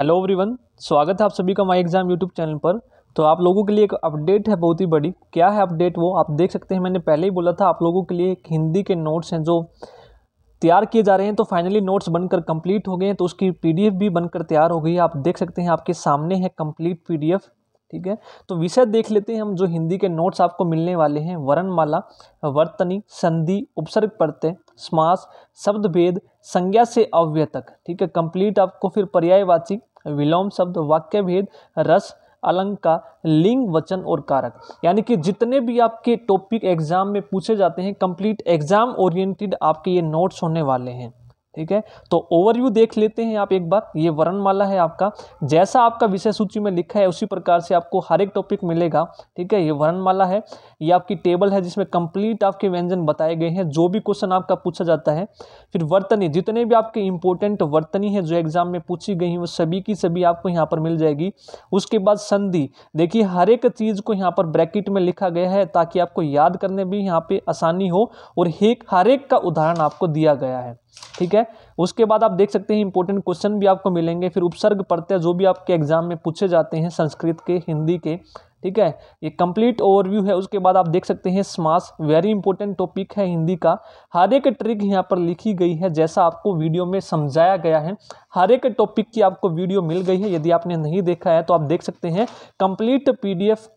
hello everyone स्वागत है आप सभी का माई एग्ज़ाम यूट्यूब चैनल पर तो आप लोगों के लिए एक अपडेट है बहुत ही बड़ी क्या है अपडेट वो आप देख सकते हैं मैंने पहले ही बोला था आप लोगों के लिए हिंदी के नोट्स हैं जो तैयार किए जा रहे हैं तो फाइनली नोट्स बनकर कंप्लीट हो गए हैं तो उसकी पी भी बनकर तैयार हो गई है आप देख सकते हैं आपके सामने है कम्प्लीट पी ठीक है तो विषय देख लेते हैं हम जो हिंदी के नोट्स आपको मिलने वाले हैं वरणमाला वर्तनी संधि उपसर्ग प्रत्यय समास शब्द भेद संज्ञा से अव्यतक तक ठीक है कंप्लीट आपको फिर पर्यायवाची विलोम शब्द वाक्य भेद रस अलंग का लिंग वचन और कारक यानी कि जितने भी आपके टॉपिक एग्जाम में पूछे जाते हैं कंप्लीट एग्जाम ओरिएंटेड आपके ये नोट्स होने वाले हैं ठीक है तो ओवरव्यू देख लेते हैं आप एक बार ये वर्णमाला है आपका जैसा आपका विषय सूची में लिखा है उसी प्रकार से आपको हर एक टॉपिक मिलेगा ठीक है ये वर्णमाला है ये आपकी टेबल है जिसमें कंप्लीट आपके व्यंजन बताए गए हैं जो भी क्वेश्चन आपका पूछा जाता है फिर वर्तनी जितने भी आपके इंपॉर्टेंट वर्तनी है जो एग्जाम में पूछी गई हैं वो सभी की सभी आपको यहाँ पर मिल जाएगी उसके बाद संधि देखिए हर एक चीज़ को यहाँ पर ब्रैकेट में लिखा गया है ताकि आपको याद करने भी यहाँ पर आसानी हो और हर एक का उदाहरण आपको दिया गया है ठीक है उसके बाद आप देख सकते हैं इंपॉर्टेंट क्वेश्चन भी आपको मिलेंगे फिर उपसर्ग प्रत्यय जो भी आपके एग्जाम में पूछे जाते हैं संस्कृत के हिंदी के ठीक है ये कंप्लीट ओवरव्यू है उसके बाद आप देख सकते हैं स्मास वेरी इंपॉर्टेंट टॉपिक है हिंदी का हर एक ट्रिक यहाँ पर लिखी गई है जैसा आपको वीडियो में समझाया गया है हर एक टॉपिक की आपको वीडियो मिल गई है यदि आपने नहीं देखा है तो आप देख सकते हैं कंप्लीट पीडीएफ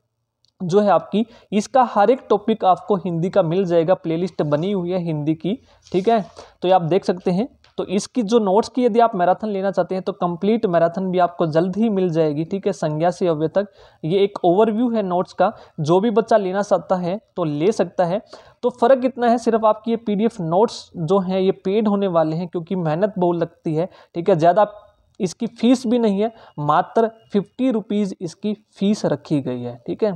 जो है आपकी इसका हर एक टॉपिक आपको हिंदी का मिल जाएगा प्लेलिस्ट बनी हुई है हिंदी की ठीक है तो ये आप देख सकते हैं तो इसकी जो नोट्स की यदि आप मैराथन लेना चाहते हैं तो कंप्लीट मैराथन भी आपको जल्द ही मिल जाएगी ठीक है संज्ञा से अव्य तक ये एक ओवरव्यू है नोट्स का जो भी बच्चा लेना चाहता है तो ले सकता है तो फ़र्क इतना है सिर्फ आपकी ये पीडीएफ नोट्स जो हैं ये पेड होने वाले हैं क्योंकि मेहनत बहुत लगती है ठीक है ज़्यादा इसकी फ़ीस भी नहीं है मात्र फिफ्टी रुपीज़ इसकी फ़ीस रखी गई है ठीक है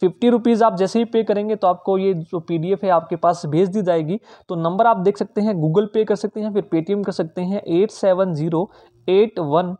फिफ्टी रुपीज़ आप जैसे ही पे करेंगे तो आपको ये जो पी है आपके पास भेज दी जाएगी तो नंबर आप देख सकते हैं गूगल पे कर सकते हैं फिर पेटीएम कर सकते हैं eight seven zero eight one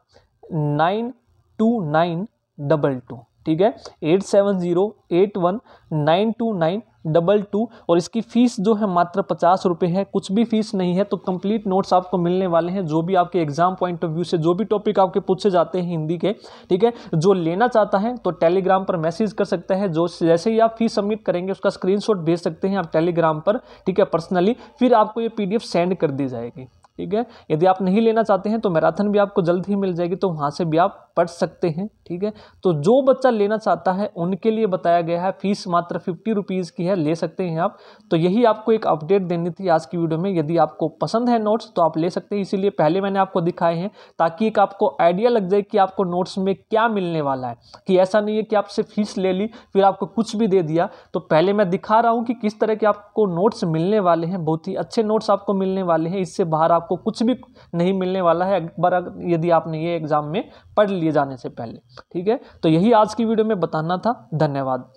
nine two nine double two ठीक है eight seven zero eight one nine two nine double two और इसकी फ़ीस जो है मात्र पचास रुपये है कुछ भी फीस नहीं है तो कंप्लीट नोट्स आपको मिलने वाले हैं जो भी आपके एग्जाम पॉइंट ऑफ व्यू से जो भी टॉपिक आपके पूछे जाते हैं हिंदी के ठीक है जो लेना चाहता है तो टेलीग्राम पर मैसेज कर सकता है जो जैसे ही आप फीस सबमिट करेंगे उसका स्क्रीन भेज सकते हैं आप टेलीग्राम पर ठीक है पर्सनली फिर आपको ये पी सेंड कर दी जाएगी ठीक है यदि आप नहीं लेना चाहते हैं तो मैराथन भी आपको जल्द ही मिल जाएगी तो वहाँ से भी आप पढ़ सकते हैं ठीक है तो जो बच्चा लेना चाहता है उनके लिए बताया गया है फीस मात्र फिफ्टी रुपीज़ की है ले सकते हैं आप तो यही आपको एक अपडेट देनी थी आज की वीडियो में यदि आपको पसंद है नोट्स तो आप ले सकते हैं इसीलिए पहले मैंने आपको दिखाए हैं ताकि एक आपको आइडिया लग जाए कि आपको नोट्स में क्या मिलने वाला है कि ऐसा नहीं है कि आपसे फीस ले ली फिर आपको कुछ भी दे दिया तो पहले मैं दिखा रहा हूँ कि किस तरह के आपको नोट्स मिलने वाले हैं बहुत ही अच्छे नोट्स आपको मिलने वाले हैं इससे बाहर आपको कुछ भी नहीं मिलने वाला है एक बार यदि आपने ये एग्ज़ाम में पढ़ लिए जाने से पहले ठीक है तो यही आज की वीडियो में बताना था धन्यवाद